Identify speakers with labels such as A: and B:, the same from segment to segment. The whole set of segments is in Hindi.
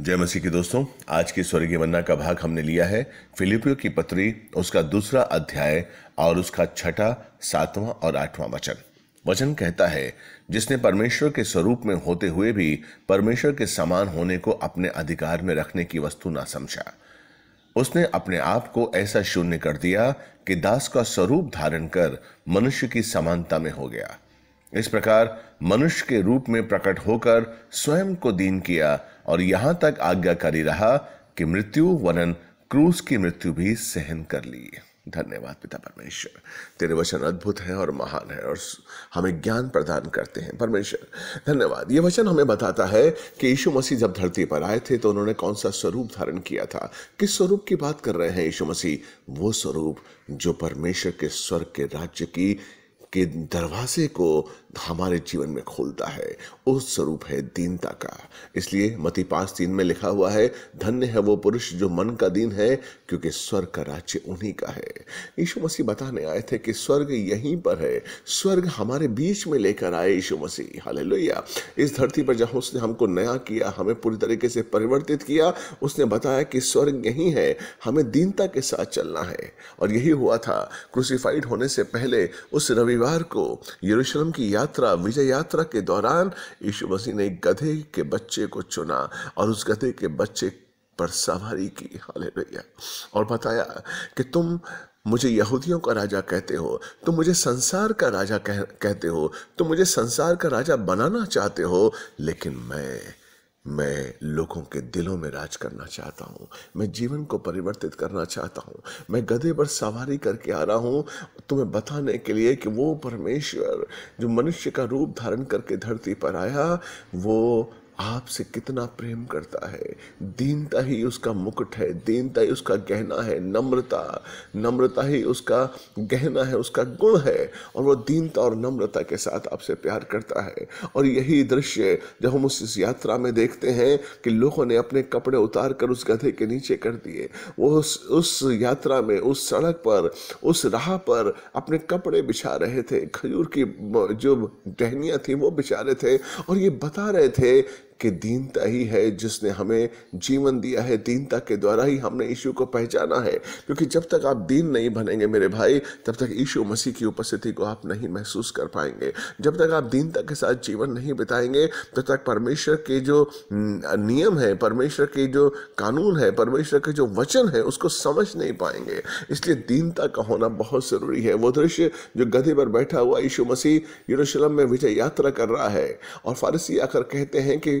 A: जय मसीह के दोस्तों आज के स्वर्गीय मन्ना का भाग हमने लिया है फिलिपियो की पत्री उसका दूसरा अध्याय और उसका छठा सातवां और आठवां वचन वचन कहता है जिसने परमेश्वर के स्वरूप में होते हुए भी परमेश्वर के समान होने को अपने अधिकार में रखने की वस्तु ना समझा उसने अपने आप को ऐसा शून्य कर दिया कि दास का स्वरूप धारण कर मनुष्य की समानता में हो गया इस प्रकार मनुष्य के रूप में प्रकट होकर स्वयं को दीन किया और यहां तक आज्ञाकारी रहा कि मृत्यु वरन क्रूस की मृत्यु भी सहन कर ली धन्यवाद पिता परमेश्वर तेरे वचन अद्भुत है और महान है और हमें ज्ञान प्रदान करते हैं परमेश्वर धन्यवाद ये वचन हमें बताता है कि यीशु मसीह जब धरती पर आए थे तो उन्होंने कौन सा स्वरूप धारण किया था किस स्वरूप की बात कर रहे हैं यीशु मसीह वो स्वरूप जो परमेश्वर के स्वर्ग के राज्य की के दरवाजे को हमारे जीवन में खोलता है उस स्वरूप है दीनता का इसलिए मती पांच तीन में लिखा हुआ है धन्य है वो पुरुष जो मन का दीन है क्योंकि स्वर्ग का राज्य उन्हीं का है यीशु मसीह बताने आए थे कि स्वर्ग यहीं पर है स्वर्ग हमारे बीच में लेकर आए यीशु मसीह हालेलुया इस धरती पर जहां उसने हमको नया किया हमें पूरी तरीके से परिवर्तित किया उसने बताया कि स्वर्ग यहीं है हमें दीनता के साथ चलना है और यही हुआ था क्रूसीफाइड होने से पहले उस रविवार को यरूशलम की यात्रा विजय यात्रा के दौरान यीशु मसीह ने गधे के बच्चे को चुना और उस गधे के बच्चे पर सवारी की हाले और बताया कि तुम मुझे यहूदियों का राजा कहते हो तुम मुझे संसार का राजा कह, कहते हो तुम मुझे संसार का राजा बनाना चाहते हो लेकिन मैं मैं लोगों के दिलों में राज करना चाहता हूँ मैं जीवन को परिवर्तित करना चाहता हूँ मैं गधे पर सवारी करके आ रहा हूँ तुम्हें बताने के लिए कि वो परमेश्वर जो मनुष्य का रूप धारण करके धरती पर आया वो आपसे कितना प्रेम करता है दीनता ही उसका मुकुट है दीनता ही उसका गहना है नम्रता नम्रता ही उसका गहना है उसका गुण है और वो दीनता और नम्रता के साथ आपसे प्यार करता है और यही दृश्य जब हम उस यात्रा में देखते हैं कि लोगों ने अपने कपड़े उतार कर उस गधे के नीचे कर दिए वो उस, उस यात्रा में उस सड़क पर उस राह पर अपने कपड़े बिछा रहे थे खजूर की जो टहनियाँ थी वो बिछा रहे थे और ये बता रहे थे कि दीनता ही है जिसने हमें जीवन दिया है दीनता के द्वारा ही हमने ईशु को पहचाना है क्योंकि जब तक आप दीन नहीं बनेंगे मेरे भाई तब तक यीशु मसीह की उपस्थिति को आप नहीं महसूस कर पाएंगे जब तक आप दीनता के साथ जीवन नहीं बिताएंगे तब तक परमेश्वर के जो नियम है परमेश्वर के जो कानून है परमेश्वर के जो वचन है उसको समझ नहीं पाएंगे इसलिए दीनता का होना बहुत ज़रूरी है वो दृश्य जो गधे पर बैठा हुआ यीशु मसीह यरूशलेम में विजय यात्रा कर रहा है और फारसी आकर कहते हैं कि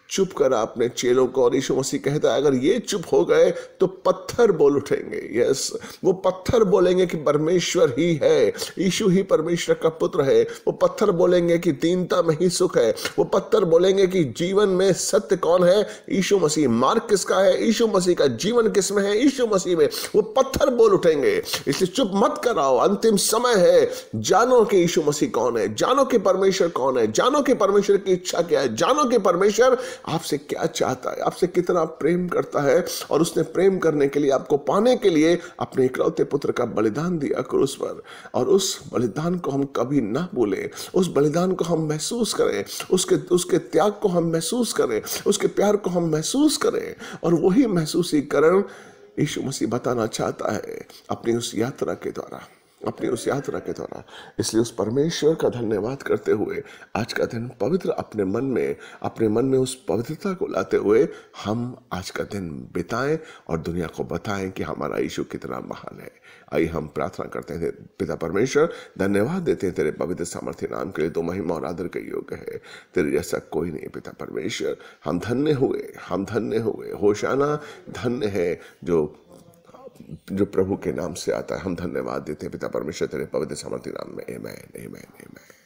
A: चुप कर आपने चेलों को और यीशु मसीह कहता है अगर ये चुप हो गए तो पत्थर बोल उठेंगे यस वो पत्थर बोलेंगे कि परमेश्वर ही है यीशु ही परमेश्वर का पुत्र है वो पत्थर बोलेंगे कि दीनता में ही सुख है वो पत्थर बोलेंगे कि जीवन में सत्य कौन है यीशु मसीह मार्ग किसका है यीशु मसीह का जीवन किस में है यीशु मसीह में वो पत्थर बोल उठेंगे इसलिए चुप मत कराओ अंतिम समय है जानो कि यीशु मसीह कौन है जानो कि परमेश्वर कौन है जानो कि परमेश्वर की इच्छा क्या है जानो कि परमेश्वर आपसे क्या चाहता है आपसे कितना प्रेम करता है और उसने प्रेम करने के लिए आपको पाने के लिए अपने इकलौते पुत्र का बलिदान दिया क्रूस पर और उस बलिदान को हम कभी ना भूलें उस बलिदान को हम महसूस करें उसके उसके त्याग को हम महसूस करें उसके प्यार को हम महसूस करें और वही महसूसीकरण यीशु मसीह बताना चाहता है अपनी उस यात्रा के द्वारा अपनी उस यात्रा के दौरान इसलिए उस परमेश्वर का धन्यवाद करते हुए आज का दिन पवित्र अपने मन में अपने मन में उस पवित्रता को लाते हुए हम आज का दिन बिताएं और दुनिया को बताएं कि हमारा यीशु कितना महान है आइए हम प्रार्थना करते हैं पिता परमेश्वर धन्यवाद देते हैं तेरे पवित्र सामर्थ्य नाम के लिए तो महिमा और आदर के योग है तेरे जैसा कोई नहीं पिता परमेश्वर हम धन्य हुए हम धन्य हुए होशाना धन्य है जो जो प्रभु के नाम से आता है हम धन्यवाद देते हैं पिता परमेश्वर तेरे पवित्र सामर्थ्य नाम में amen amen a man